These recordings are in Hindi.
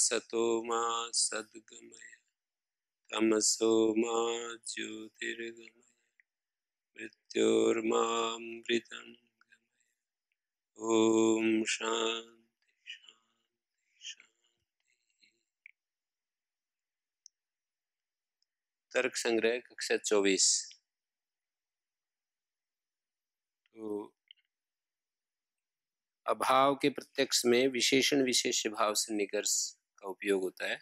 असतो मा सद्गमय तमसो मा ज्योतिर्गमय मृत्योर्मामृतं गमय ॐ शान्ति तर्क संग्रह कक्षा चौबीस तो अभाव के प्रत्यक्ष में विशेषण विशेष भाव से निकर्ष उपयोग होता है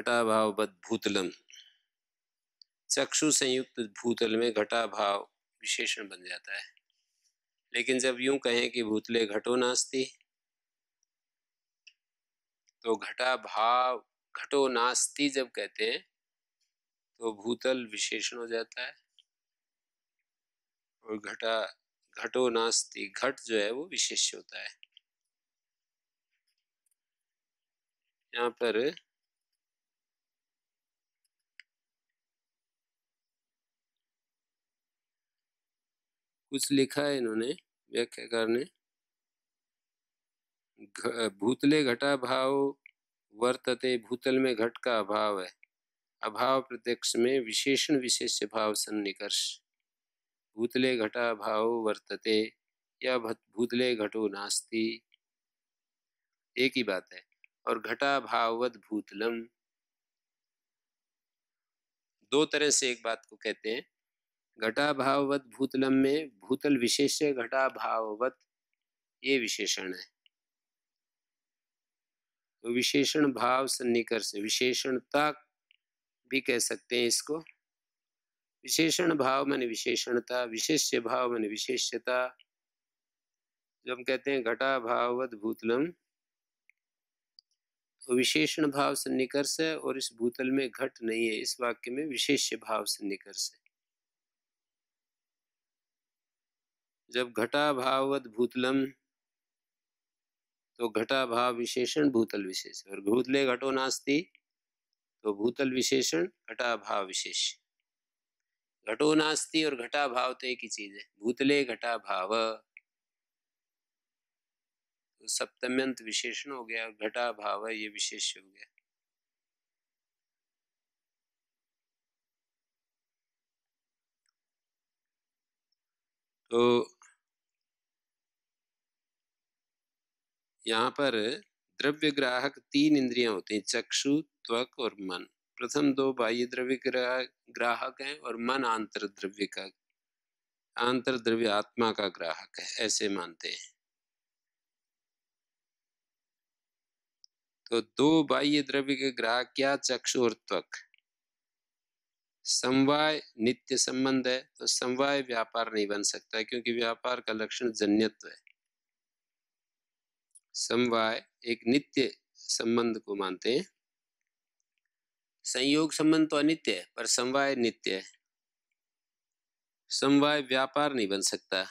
घटाभाव बद भूतलम चक्षु संयुक्त भूतल में घटाभाव विशेषण बन जाता है लेकिन जब यूं कहें कि भूतले घटो नास्ती तो घटा भाव घटो नास्ती जब कहते हैं तो भूतल विशेषण हो जाता है और घटा घटो नास्ती घट जो है वो विशेष होता है यहाँ पर कुछ लिखा है इन्होंने व्याख्याकार ने भूतले घटा भाव वर्तते भूतल में घट का अभाव है अभाव प्रत्यक्ष में विशेषण विशेष भाव सन्निकर्ष भूतले घटा भाव वर्तते या भूतले घटो नास्ति एक ही बात है और घटा भाववत भूतलम दो तरह से एक बात को कहते हैं घटा भाववत भूतलम में भूतल विशेष घटा भाववत ये विशेषण है तो विशेषण भाव सन्निकर्ष विशेषणता भी कह सकते हैं इसको विशेषण भाव मन विशेषणता विशेष्य भाव मन विशेष्यता जो हम कहते हैं घटा भाववत भूतलम विशेषण भाव निकर्ष है और इस भूतल में घट नहीं है इस वाक्य में विशेष भाव से निकर्ष है जब घटा भावत भूतलम तो घटा भाव विशेषण भूतल विशेष और भूतले घटो नास्ति तो भूतल विशेषण घटा भाव विशेष घटो नास्ति और घटा भाव तो एक ही चीज है भूतले घटा भाव तो सप्तम्यंत विशेषण हो गया घटा भाव है ये विशेष हो गया तो यहाँ पर द्रव्य ग्राहक तीन इंद्रियां होती हैं चक्षु त्वक और मन प्रथम दो बाह्य द्रव्य ग्राहक हैं और मन आंतर द्रव्य का आंतर द्रव्य आत्मा का ग्राहक है ऐसे मानते हैं तो दो बाह्य द्रव्य के ग्राहक क्या चक्षु और त्वक समवाय नित्य संबंध है तो समवाय व्यापार नहीं बन सकता क्योंकि व्यापार का लक्षण जन्यत्व है समवाय एक नित्य संबंध को मानते हैं संयोग संबंध तो अनित्य है पर समवाय नित्य है समवाय व्यापार नहीं बन सकता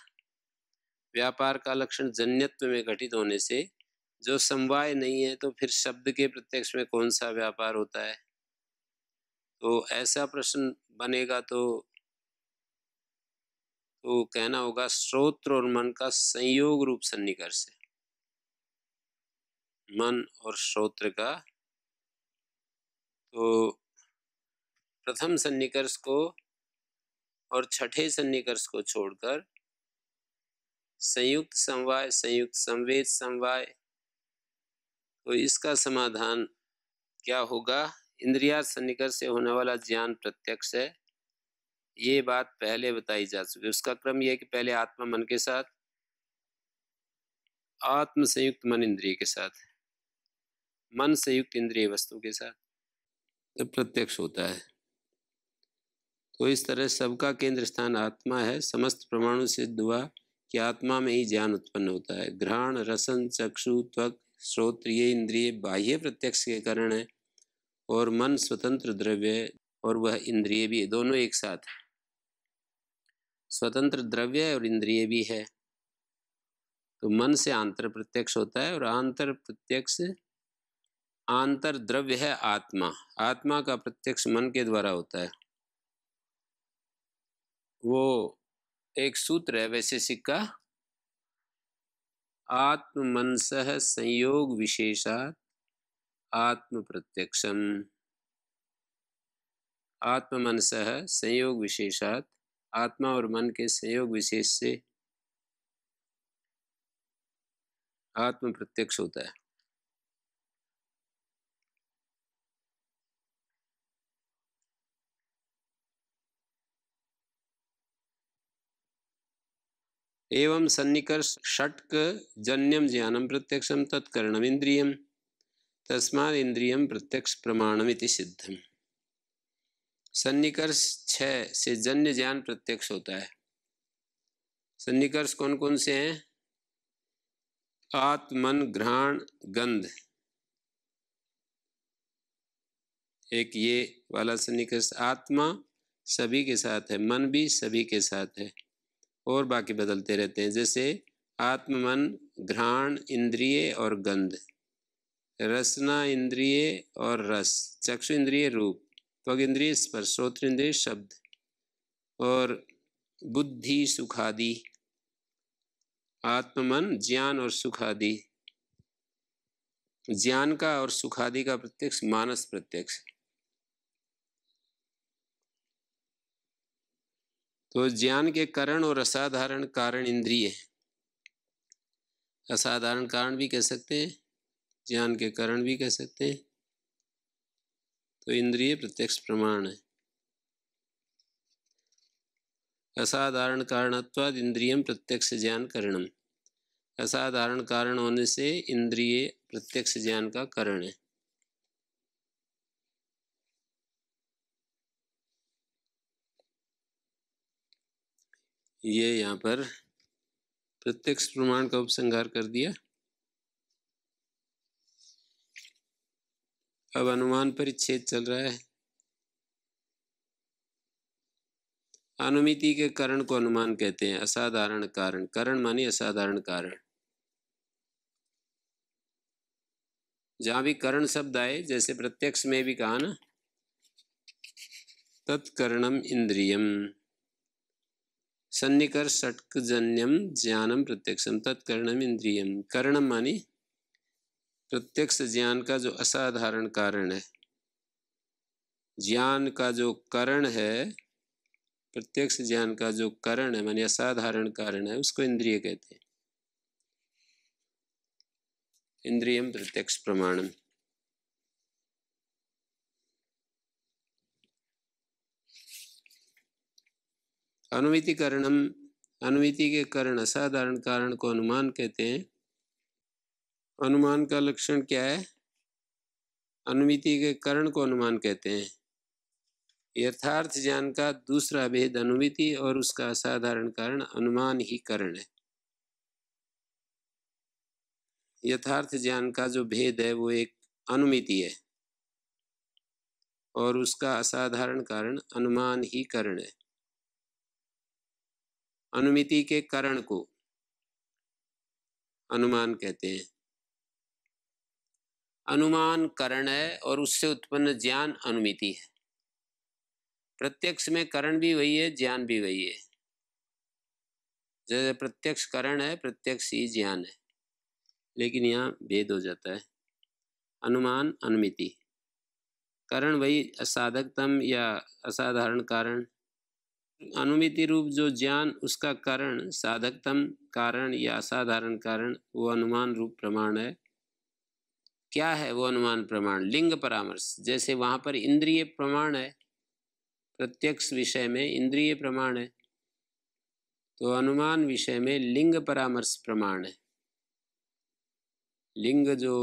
व्यापार का लक्षण जन्यत्व में घटित होने से जो समवाय नहीं है तो फिर शब्द के प्रत्यक्ष में कौन सा व्यापार होता है तो ऐसा प्रश्न बनेगा तो तो कहना होगा श्रोत्र और मन का संयोग रूप सन्निकर्ष है मन और श्रोत्र का तो प्रथम सन्निकर्ष को और छठे सन्निकर्ष को छोड़कर संयुक्त समवाय संयुक्त संवेद समवाय तो इसका समाधान क्या होगा इंद्रिया सन्निकर से होने वाला ज्ञान प्रत्यक्ष है ये बात पहले बताई जा चुकी उसका क्रम यह कि पहले आत्मा मन के साथ आत्म संयुक्त मन इंद्रिय के साथ मन संयुक्त इंद्रिय वस्तु के साथ तो प्रत्यक्ष होता है तो इस तरह सबका केंद्र स्थान आत्मा है समस्त प्रमाणों से दुआ कि आत्मा में ही ज्ञान उत्पन्न होता है घ्राण रसन चक्षु त्वक श्रोत ये इंद्रिय बाह्य प्रत्यक्ष के कारण है और मन स्वतंत्र द्रव्य और वह इंद्रिय भी है दोनों एक साथ है स्वतंत्र द्रव्य और इंद्रिय भी है तो मन से आंतर प्रत्यक्ष होता है और आंतर प्रत्यक्ष आंतर द्रव्य है आत्मा आत्मा का प्रत्यक्ष मन के द्वारा होता है वो एक सूत्र है वैशेषिक का आत्मनस संयोग विशेषा आत्म प्रत्यक्षम आत्मनस संयोग विशेषात आत्मा और मन के संयोग विशेष से आत्म प्रत्यक्ष होता है एवं सन्निकर्ष षट्क जन्यम ज्ञानम प्रत्यक्षम तत्कर्णमिंद्रियम तस्मा इंद्रियम प्रत्यक्ष प्रमाणमिति सिद्धम सन्निकर्ष छ से जन्य ज्ञान प्रत्यक्ष होता है सन्निकर्ष कौन कौन से हैं आत्मन घ्राण गंध एक ये वाला सन्निकर्ष आत्मा सभी के साथ है मन भी सभी के साथ है और बाकी बदलते रहते हैं जैसे आत्मन घ्राण इंद्रिय और गंध रसना इंद्रिय और रस चक्षु इंद्रिय रूप त्वग इंद्रिय स्पर्श श्रोत्र इंद्रिय शब्द और बुद्धि सुखादि आत्मन ज्ञान और सुखादि ज्ञान का और सुखादि का प्रत्यक्ष मानस प्रत्यक्ष तो ज्ञान के कारण और असाधारण कारण इंद्रिय है असाधारण कारण भी कह सकते हैं ज्ञान के कारण भी कह सकते हैं तो इंद्रिय प्रत्यक्ष प्रमाण है असाधारण कारणत्वाद इंद्रियम प्रत्यक्ष ज्ञान करणम असाधारण कारण होने से इंद्रिय प्रत्यक्ष ज्ञान का कारण है ये यहाँ पर प्रत्यक्ष प्रमाण का उपसंहार कर दिया अब अनुमान परिच्छेद चल रहा है अनुमिति के कारण को अनुमान कहते हैं असाधारण कारण कारण माने असाधारण कारण जहां भी करण शब्द आए जैसे प्रत्यक्ष में भी कहा ना तत्कर्णम इंद्रियम सन्निकर्षटकजन्यम ज्ञानम प्रत्यक्षम तत्कर्णम इंद्रियम कर्णम मानी प्रत्यक्ष ज्ञान का जो असाधारण कारण है ज्ञान का जो करण है प्रत्यक्ष ज्ञान का जो करण है मानी असाधारण कारण है उसको इंद्रिय कहते हैं इंद्रियम प्रत्यक्ष प्रमाणम अनुमिति करणम अनुमिति के कारण असाधारण कारण को अनुमान कहते हैं अनुमान का लक्षण क्या है अनुमिति के करण को अनुमान कहते हैं यथार्थ ज्ञान का दूसरा भेद अनुमिति और उसका असाधारण कारण अनुमान ही करण है यथार्थ ज्ञान का जो भेद है वो एक अनुमिति है और उसका असाधारण कारण अनुमान ही करण है अनुमिति के करण को अनुमान कहते हैं अनुमान करण है और उससे उत्पन्न ज्ञान अनुमिति है प्रत्यक्ष में करण भी वही है ज्ञान भी वही है जैसे प्रत्यक्ष करण है प्रत्यक्ष ही ज्ञान है लेकिन यहाँ भेद हो जाता है अनुमान अनुमिति करण वही असाधकतम या असाधारण कारण अनुमिति रूप जो ज्ञान उसका कारण साधकतम कारण या असाधारण कारण वो अनुमान रूप प्रमाण है क्या है वो अनुमान प्रमाण लिंग परामर्श जैसे वहाँ पर इंद्रिय प्रमाण है प्रत्यक्ष विषय में इंद्रिय प्रमाण है तो अनुमान विषय में लिंग परामर्श प्रमाण है लिंग जो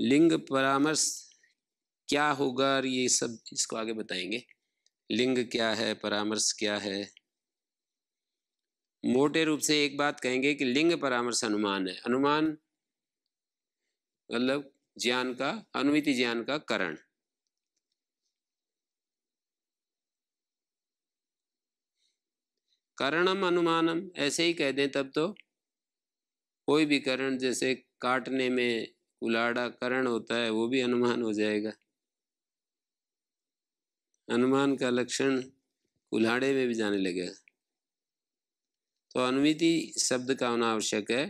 लिंग परामर्श क्या होगा और ये सब इसको आगे बताएंगे लिंग क्या है परामर्श क्या है मोटे रूप से एक बात कहेंगे कि लिंग परामर्श अनुमान है अनुमान मतलब ज्ञान का अनुमिति ज्ञान का करण करणम अनुमानम ऐसे ही कह दें तब तो कोई भी करण जैसे काटने में उलाड़ा करण होता है वो भी अनुमान हो जाएगा अनुमान का लक्षण कुल्हाड़े में भी जाने लगेगा तो अनुमिति शब्द का होना आवश्यक है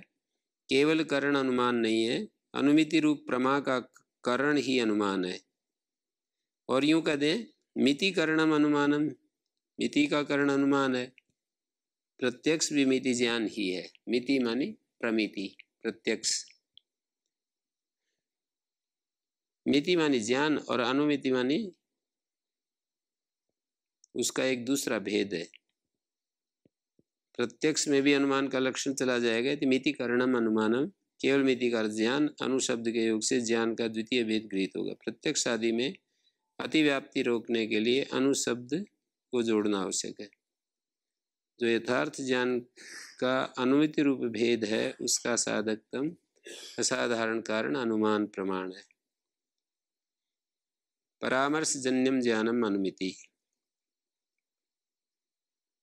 केवल करण अनुमान नहीं है अनुमिति रूप प्रमा का करण ही अनुमान है और यूं कह दें मिति करणम अनुमानम मिति का करण अनुमान है प्रत्यक्ष भी मिति ज्ञान ही है मिति मानी प्रमिति प्रत्यक्ष मिति मानी ज्ञान और अनुमिति मानी उसका एक दूसरा भेद है प्रत्यक्ष में भी अनुमान का लक्षण चला जाएगा यदि मिति करणम अनुमानम केवल मिति का ज्ञान अनुशब्द के योग से ज्ञान का द्वितीय भेद गृहित होगा प्रत्यक्ष आदि में अतिव्याप्ति रोकने के लिए अनुशब्द को जोड़ना आवश्यक है जो यथार्थ ज्ञान का अनुमिति रूप भेद है उसका साधकतम असाधारण कारण अनुमान प्रमाण है परामर्श जन्यम ज्ञानम अनुमिति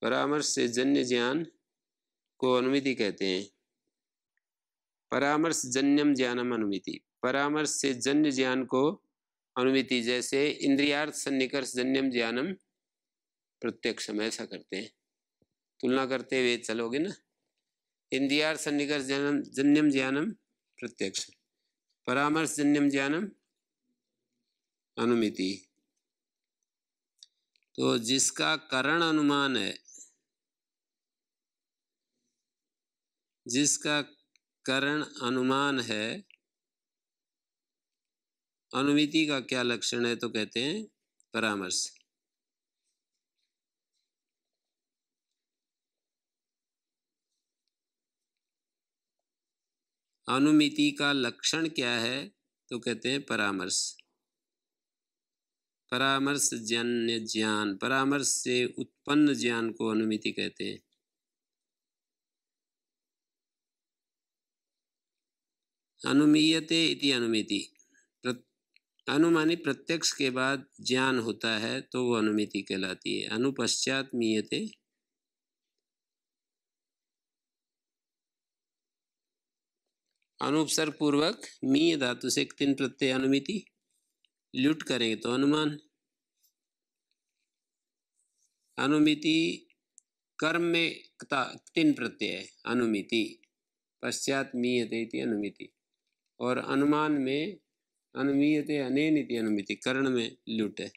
परामर्श से जन्य ज्ञान को अनुमिति कहते हैं परामर्श जन्यम ज्ञानम अनुमिति परामर्श से जन्य ज्ञान को अनुमिति जैसे इंद्रियार्थ सन्निकर्ष जन्यम ज्ञानम प्रत्यक्षम ऐसा करते हैं तुलना करते हुए चलोगे ना इंद्रियार्थ सन्निकर्ष जन्म जन्यम ज्ञानम प्रत्यक्ष परामर्श जन्यम ज्ञानम अनुमिति तो जिसका करण अनुमान है जिसका करण अनुमान है अनुमिति का क्या लक्षण है तो कहते हैं परामर्श अनुमिति का लक्षण क्या है तो कहते हैं परामर्श परामर्श जन्य ज्ञान परामर्श से उत्पन्न ज्ञान को अनुमिति कहते हैं अनुमीयते इति अनुमिति अनुमानी प्रत्यक्ष के बाद ज्ञान होता है तो वो अनुमिति कहलाती है अनुपश्चात मीयते अनुपसर्ग पूर्वक मीय धातु से तीन प्रत्यय अनुमिति लुट करेंगे तो अनुमान अनुमिति कर्म में तीन प्रत्यय अनुमिति पश्चात मीयते अनुमिति और अनुमान में अनुमीयते अनेन अनुमिति कर्ण में लुटे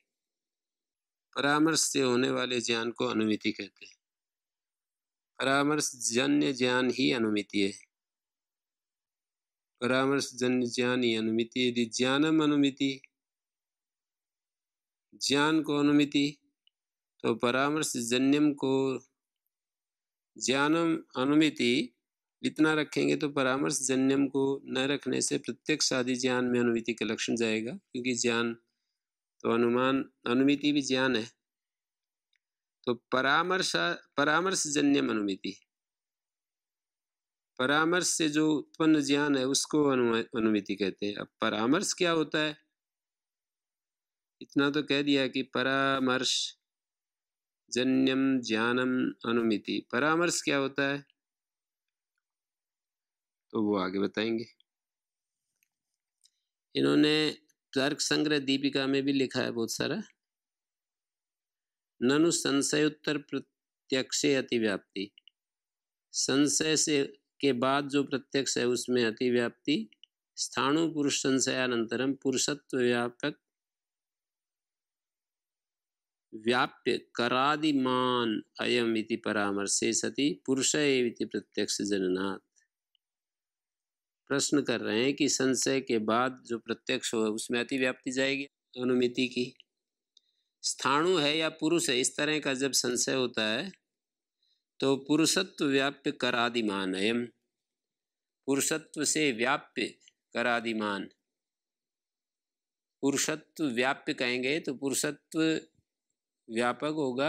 परामर्श से होने वाले ज्ञान को अनुमिति कहते हैं परामर्श जन्य ज्ञान ही अनुमिति है परामर्श जन्य ज्ञान ही अनुमिति यदि ज्ञानम अनुमिति ज्ञान को अनुमिति तो परामर्श जन्यम को ज्ञानम अनुमिति इतना रखेंगे तो परामर्श जन्यम को न रखने से प्रत्यक्ष आदि ज्ञान में अनुमिति का लक्षण जाएगा क्योंकि ज्ञान तो अनुमान अनुमिति भी ज्ञान है तो परामर्श परामर्श जन्यम अनुमिति परामर्श से जो उत्पन्न ज्ञान है उसको अनु अनुमिति कहते हैं अब परामर्श क्या होता है इतना तो कह दिया कि परामर्श जन्यम ज्ञानम अनुमिति परामर्श क्या होता है तो वो आगे बताएंगे इन्होंने तर्क संग्रह दीपिका में भी लिखा है बहुत सारा ननु संशय उत्तर प्रत्यक्ष अतिव्याप्ति संशय से के बाद जो प्रत्यक्ष है उसमें अतिव्याप्ति स्थाणु पुरुष संशयानंतरम पुरुषत्व व्यापक व्याप्य करादिमान अयम इति परामर्शे सती पुरुष एवं प्रत्यक्ष जननात् प्रश्न कर रहे हैं कि संशय के बाद जो प्रत्यक्ष हो उसमें अति व्याप्ति जाएगी अनुमिति की स्थाणु है या पुरुष है इस तरह का जब संशय होता है तो पुरुषत्व व्याप्य करादिमान एम पुरुषत्व से व्याप्य करादिमान पुरुषत्व व्याप्य कहेंगे तो पुरुषत्व व्यापक होगा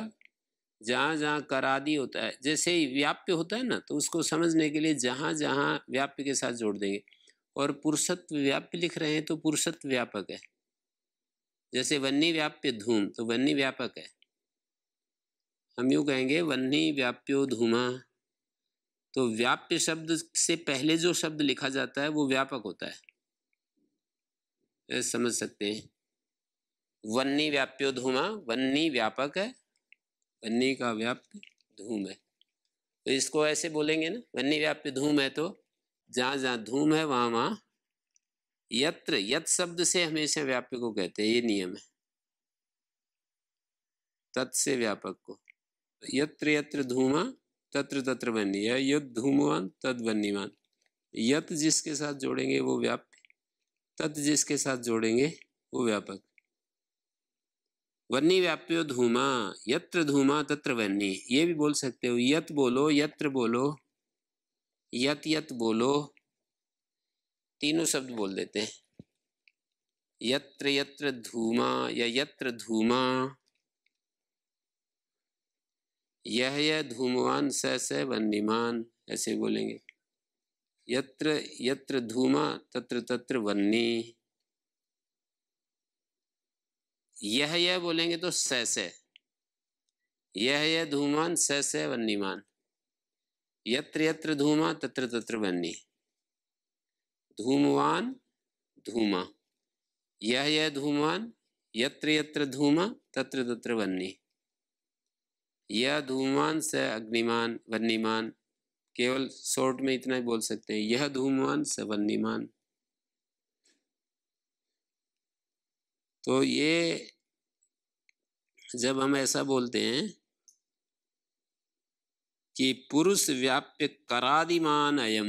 जहाँ जहाँ करादि होता है जैसे ही व्याप्य होता है ना तो उसको समझने के लिए जहाँ जहाँ व्याप्य के साथ जोड़ देंगे और पुरुषत्व व्याप्य लिख रहे हैं तो पुरुषत्व व्यापक है जैसे वन्नी व्याप्य धूम तो वन्नी व्यापक है हम यूँ कहेंगे वन्नी व्याप्यो धूमा तो व्याप्य शब्द से पहले जो शब्द लिखा जाता है वो व्यापक होता है समझ सकते हैं वन्य व्याप्यो धूमा वन्नी व्यापक है वन्नी का व्याप्त धूम है तो इसको ऐसे बोलेंगे ना वन्नी व्याप्त धूम है तो जहाँ जहाँ धूम है वहाँ वहाँ यत्र यत शब्द से हमेशा व्याप्य को कहते हैं ये नियम है तत् से व्यापक को यत्र यत्र धूमा तत्र तत्र बनी है यद धूमवान तद बनीवान यत जिसके साथ जोड़ेंगे वो व्याप्य तत् जिसके साथ जोड़ेंगे वो व्यापक वर्णी व्याप्यो धूमा यत्र धूमा तत्र वर्णी ये भी बोल सकते हो यत बोलो यत्र बोलो यत यत बोलो तीनों शब्द बोल देते हैं यत्र यत्र धूमा या यत्र धूमा यह यह धूमवान स स वन्यमान ऐसे बोलेंगे यत्र यत्र धूमा तत्र तत्र वन्नी यह यह बोलेंगे तो से यह यह धूमान से वन्नीमान यत्र यत्र धूमा तत्र तत्र वन्नी धूमवान धूमा यह यह धूमान यत्र यत्र धूमा तत्र तत्र वन्नी यह धूमान स अग्निमान वन्नीमान केवल शॉर्ट में इतना ही बोल सकते हैं यह धूमवान स वन्नीमान तो ये जब हम ऐसा बोलते हैं कि पुरुष व्याप्य करादिमान अयम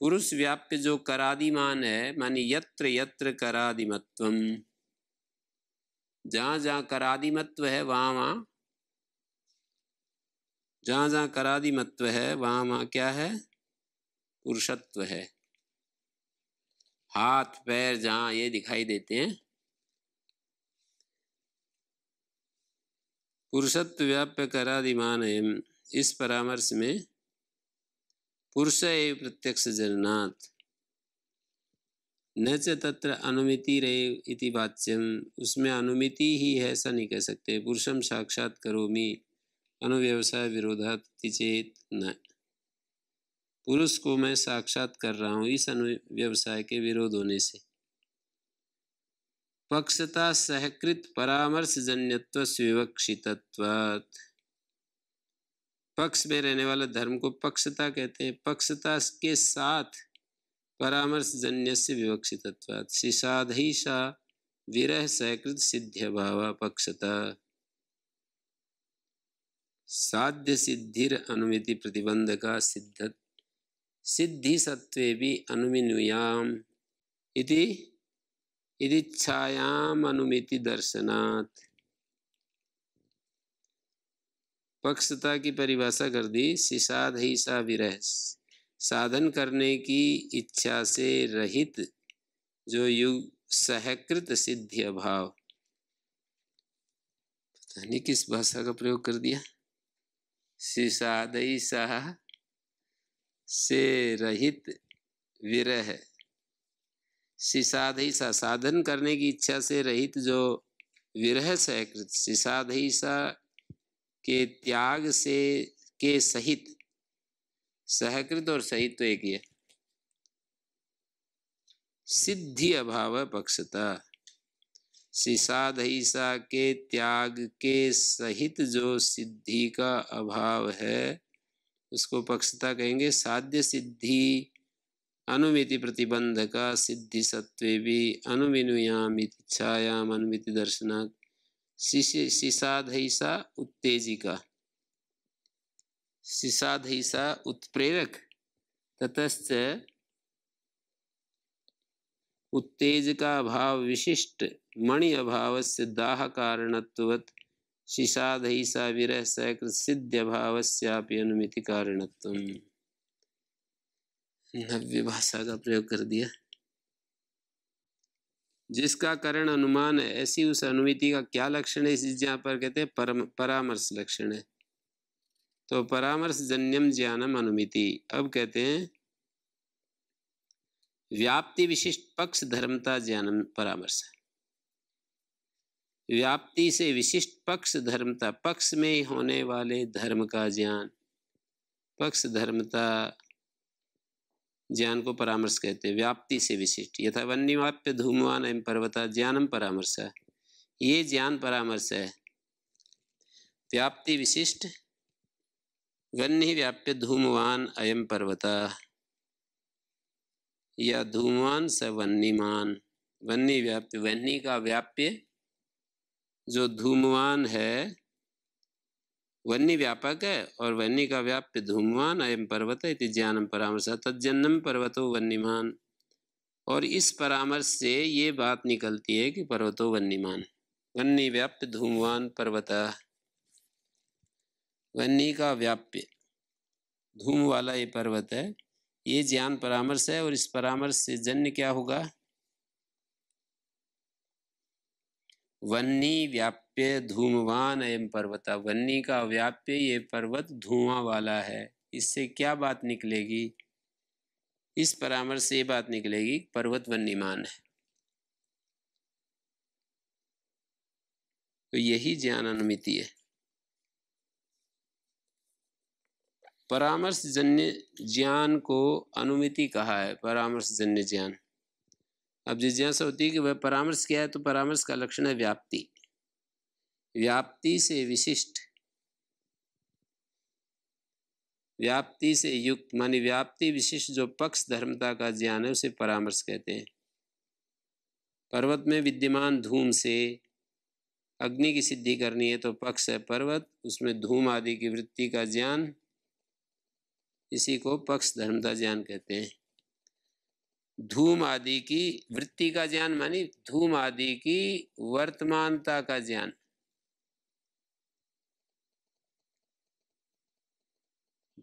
पुरुष व्याप्य जो करादिमान है माने यत्र यत्र करादिमत्व जहां जहां करादिमत्व है वहाँ वहां जहां जहां करादिमत्व है वहाँ वहां क्या है पुरुषत्व है हाथ पैर जहां ये दिखाई देते हैं पुरुषत्व व्याप्य करादिमान इस परामर्श में पुरुष एव प्रत्यक्ष जननाथ न च तत्र अनुमिति रेव इति वाच्यम उसमें अनुमिति ही है ऐसा नहीं कह सकते पुरुषम साक्षात करोमी अनुव्यवसाय विरोधा चेत न पुरुष को मैं साक्षात कर रहा हूँ इस व्यवसाय के विरोध होने से पक्षता सहकृत परामर्श जन्यत्व विवक्षितत्वात् पक्ष में रहने वाले धर्म को पक्षता कहते हैं पक्षता के साथ परामर्श जन्य से विवक्षितत्वात् विरह सहकृत सिद्ध भाव पक्षता साध्य सिद्धिर अनुमिति प्रतिबंध का सिद्धत सिद्धि सत्वे अनुमिनुयाम इति यदिच्छायाम अनुमिति दर्शनात् पक्षता की परिभाषा कर दी सिसाद ही सा विरह साधन करने की इच्छा से रहित जो युग सहकृत सिद्धि अभाव पता नहीं किस भाषा का प्रयोग कर दिया सिसादई सा से रहित विरह सिसाधई सा साधन करने की इच्छा से रहित जो विरह सहकृत सिसाधई सा के त्याग से के सहित सहकृत और सहित तो एक ही है सिद्धि अभाव पक्षता सा के त्याग के सहित जो सिद्धि का अभाव है उसको पक्षता कहेंगे साध्य सिद्धि अनुमिति प्रतिबंध का सिद्धि सत्व भी अनुमिनुयाम इच्छायाम अनुमिति दर्शना शिशाधैसा उत्तेजिका शिशाधैसा उत्प्रेरक ततश्च उत्तेजका भाव विशिष्ट मणि अभाव से दाह कारणत्वत शिशाधईसा विरह सकृत कारणत्व नव्य भाषा का प्रयोग कर दिया जिसका करण अनुमान है ऐसी उस अनुमिति का क्या लक्षण है इस जहाँ पर कहते हैं परम परामर्श लक्षण है तो परामर्श जन्यम ज्ञानम अनुमिति अब कहते हैं व्याप्ति विशिष्ट पक्ष धर्मता ज्ञानम परामर्श है व्याप्ति से विशिष्ट पक्ष धर्मता पक्ष में होने वाले धर्म का ज्ञान पक्ष धर्मता ज्ञान को परामर्श कहते हैं व्याप्ति से विशिष्ट यथा वन्यवाप्य धूमवान एवं पर्वता ज्ञानम परामर्श है ये ज्ञान परामर्श है व्याप्ति विशिष्ट गन्य व्याप्य धूमवान अयम पर्वता या धूमवान स वन्यमान वन्य व्याप्य वन्य का व्याप्य जो धूमवान है वन्नी व्यापक है और वन्नी का व्याप्य धूमवान अयम पर्वत है ज्ञानम परामर्श तजन्नम पर्वतो वन्यमान और इस परामर्श से ये बात निकलती है कि पर्वतो वन्यमान वन्नी व्याप्य धूमवान पर्वत वन्नी का व्याप्य धूम वाला ये पर्वत है ये ज्ञान परामर्श है और इस परामर्श से जन्य क्या होगा वन्नी व्याप्य धूमवान एम पर्वत वन्नी का व्याप्य ये पर्वत धुआं वाला है इससे क्या बात निकलेगी इस परामर्श से ये बात निकलेगी पर्वत वन्नीमान है तो यही ज्ञान अनुमिति है परामर्श जन्य ज्ञान को अनुमिति कहा है परामर्श जन्य ज्ञान अब जिज्ञासा होती है कि वह परामर्श क्या है तो परामर्श का लक्षण है व्याप्ति व्याप्ति से विशिष्ट व्याप्ति से युक्त मानी व्याप्ति विशिष्ट जो पक्ष धर्मता का ज्ञान है उसे परामर्श कहते हैं पर्वत में विद्यमान धूम से अग्नि की सिद्धि करनी है तो पक्ष है पर्वत उसमें धूम आदि की वृत्ति का ज्ञान इसी को पक्ष धर्मता ज्ञान कहते हैं धूम आदि की वृत्ति का ज्ञान मानी धूम आदि की वर्तमानता का ज्ञान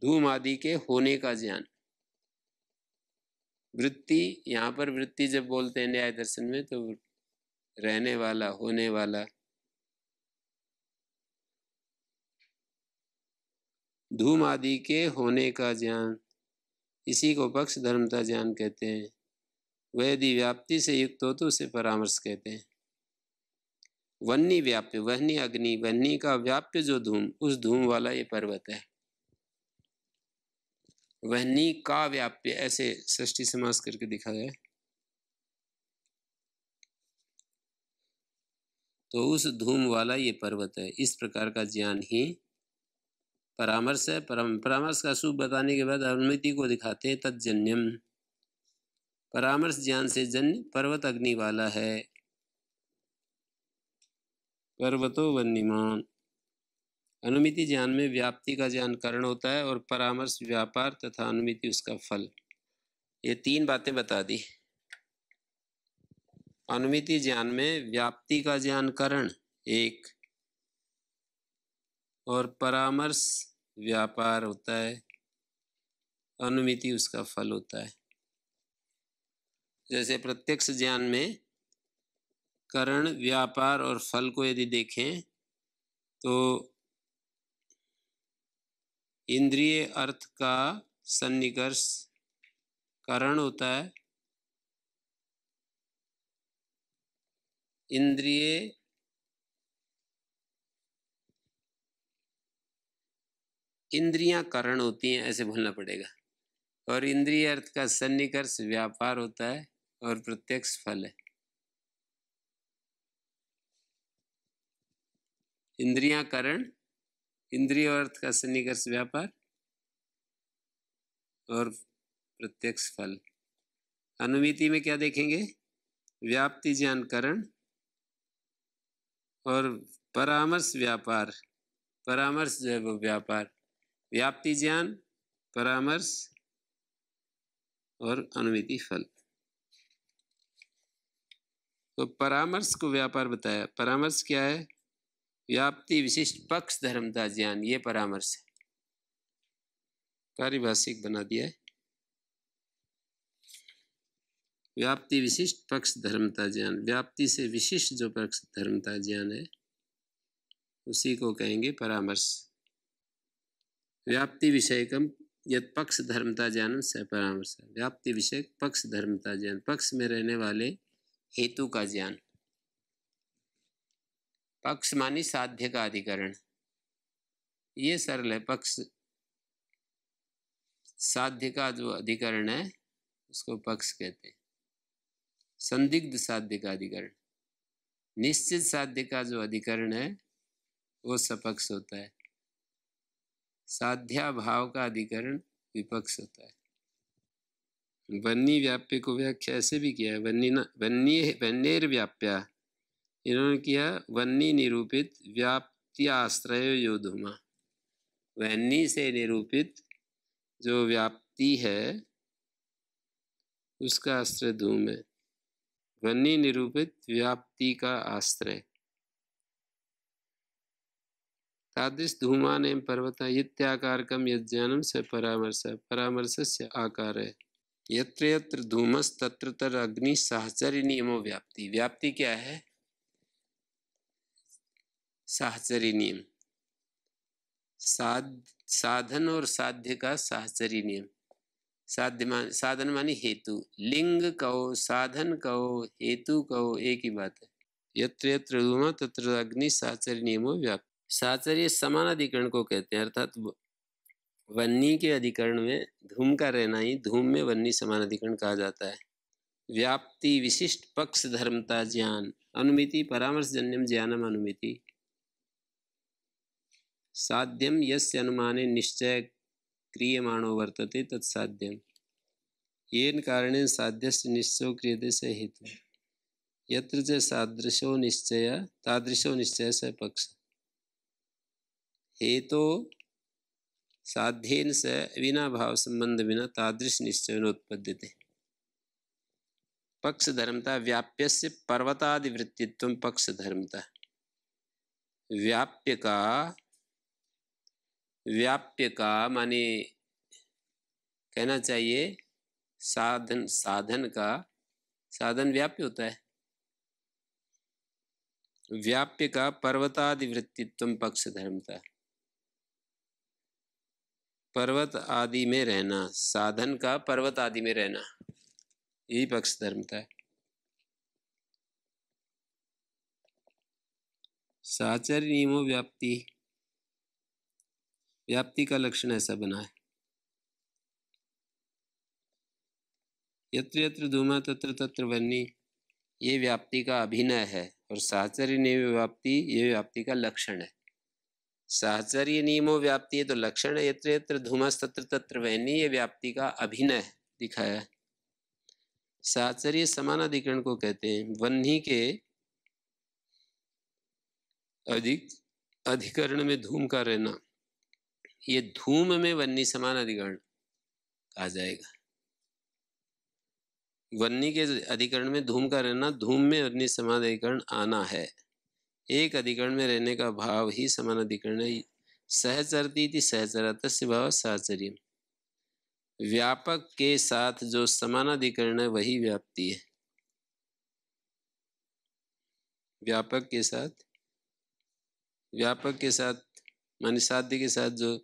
धूम आदि के होने का ज्ञान वृत्ति यहाँ पर वृत्ति जब बोलते हैं न्याय दर्शन में तो रहने वाला होने वाला धूम आदि के होने का ज्ञान इसी को पक्ष धर्मता ज्ञान कहते हैं वह यदि व्याप्ति से युक्त हो तो उसे परामर्श कहते हैं वन्नी व्याप्य वहनी अग्नि वन्नी का व्याप्य जो धूम उस धूम वाला ये पर्वत है वहनी का व्याप्य ऐसे सृष्टि समास करके दिखा गया तो उस धूम वाला ये पर्वत है इस प्रकार का ज्ञान ही परामर्श है परामर्श का शुभ बताने के बाद अनुमिति को दिखाते हैं तत्जन्यम परामर्श ज्ञान से जन्य पर्वत अग्नि वाला है पर्वतो वन्यमान अनुमिति ज्ञान में व्याप्ति का ज्ञान करण होता है और परामर्श व्यापार तथा अनुमिति उसका फल ये तीन बातें बता दी अनुमिति ज्ञान में व्याप्ति का ज्ञान करण एक और परामर्श व्यापार होता है अनुमिति उसका फल होता है जैसे प्रत्यक्ष ज्ञान में करण व्यापार और फल को यदि देखें तो इंद्रिय अर्थ का सन्निकर्ष करण होता है इंद्रिय इंद्रियां करण होती हैं ऐसे भूलना पड़ेगा और इंद्रिय अर्थ का सन्निकर्ष व्यापार होता है और प्रत्यक्ष फल है इंद्रिया करण इंद्रिय अर्थ का सन्निकर्ष व्यापार और प्रत्यक्ष फल अनुमिति में क्या देखेंगे व्याप्ति ज्ञान करण और परामर्श व्यापार परामर्श जो है वो व्यापार व्याप्ति ज्ञान परामर्श और अनुमिति फल तो परामर्श को व्यापार बताया परामर्श क्या है व्याप्ति विशिष्ट पक्ष धर्मता ज्ञान ये परामर्श है पारिभाषिक बना दिया है व्याप्ति विशिष्ट पक्ष धर्मता ज्ञान व्याप्ति से विशिष्ट जो पक्ष धर्मता ज्ञान है उसी को कहेंगे परामर्श व्याप्ति विषयकम यद पक्ष धर्मता ज्ञान स परामर्श व्याप्ति विषय पक्ष धर्मता ज्ञान पक्ष में रहने वाले हेतु का ज्ञान पक्ष मानी साध्य का अधिकरण ये सरल है पक्ष साध्य का जो अधिकरण है उसको पक्ष कहते हैं संदिग्ध साध्य का अधिकरण निश्चित साध्य का जो अधिकरण है वो सपक्ष होता है साध्या भाव का अधिकरण विपक्ष होता है वन्नी व्याप्य को व्याख्या ऐसे भी किया है वन्नी न वन्य व्याप्या इन्होंने किया वन्नी निरूपित व्याप्त्याश्रय योधुमा वन्नी से निरूपित जो व्याप्ति है उसका आश्रय धूम है वन्नी निरूपित व्याप्ति का आश्रय तादृश धूमान एवं पर्वत कम यज्ञानम से परामर्श परामर्श से आकार है यत्र यत्र धूमस तत्र तर अग्नि साहचर्य नियमो व्याप्ति व्याप्ति क्या है साहचर्य नियम साध साधन और साध्य का साहचर्य नियम साध्य मान साधन माने हेतु लिंग कहो साधन कहो हेतु कहो एक ही बात है यत्र यत्र धूमा तत्र अग्नि साहचर्य नियमो साहचर्य साचर्य अधिकरण को कहते हैं अर्थात वन्नी के अधिकरण में धूम का रहना ही धूम में वन्नी समान अधिकरण कहा जाता है व्याप्ति विशिष्ट पक्ष धर्मता ज्ञान अनुमिति परामर्श जन्यम ज्ञानम अनुमिति साध्यम यस्य अनुमाने निश्चय क्रियमाणो वर्तते तत्साध्यम ये कारणेन साध्य निश्चयो क्रियते स हेतु यत्र सादृशो निश्चय तादृशो निश्चय स पक्ष हेतो साध्यन स विना भाव संबंध विना तादृश निश्चय थे पक्ष धर्मता व्याप्य से पर्वतादि वृत्तित्व पक्ष धर्मता व्याप्य का व्याप्य का माने कहना चाहिए साधन साधन का साधन व्याप्य होता है व्याप्य का पर्वतादि पक्ष धर्मता पर्वत आदि में रहना साधन का पर्वत आदि में रहना यही पक्ष धर्म था साचर नियमो व्याप्ति व्याप्ति का लक्षण ऐसा बना है यत्र यत्र धूमा तत्र तत्र बनी ये व्याप्ति का अभिनय है और साचर्य नियम व्याप्ति ये व्याप्ति का लक्षण है साहचर्य नियमो व्याप्ति है तो लक्षण यत्र यत्र धूमस तत्र तत्र वहनीय व्याप्ति का अभिनय दिखाया साहचर्य अधिकरण को कहते हैं वन्नी के अधिक अधिकरण में धूम का रहना ये धूम में वन्नी समान अधिकरण कहा जाएगा वन्नी के अधिकरण में धूम का रहना धूम में वन्नी समान अधिकरण आना है एक अधिकरण में रहने का भाव ही समान अधिकरण है सहचरती तस्य भाव साहचर्य व्यापक के साथ जो समानाधिकरण है वही व्याप्ति है व्यापक के साथ व्यापक के साथ मानी साध्य के साथ जो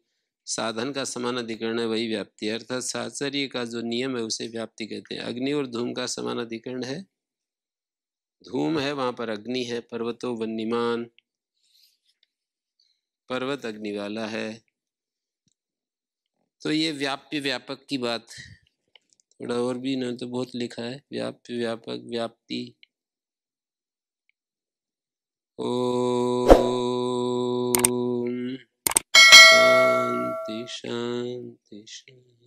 साधन का समान अधिकरण है वही व्याप्ति है अर्थात साहचर्य का जो नियम है उसे व्याप्ति कहते हैं अग्नि और धूम का समान अधिकरण है धूम है वहां पर अग्नि है पर्वतो वन्यमान पर्वत अग्नि वाला है तो ये व्याप्य व्यापक की बात थोड़ा और भी इन्होंने तो बहुत लिखा है व्याप्य व्यापक व्याप्ति ओ शांति शांति शांति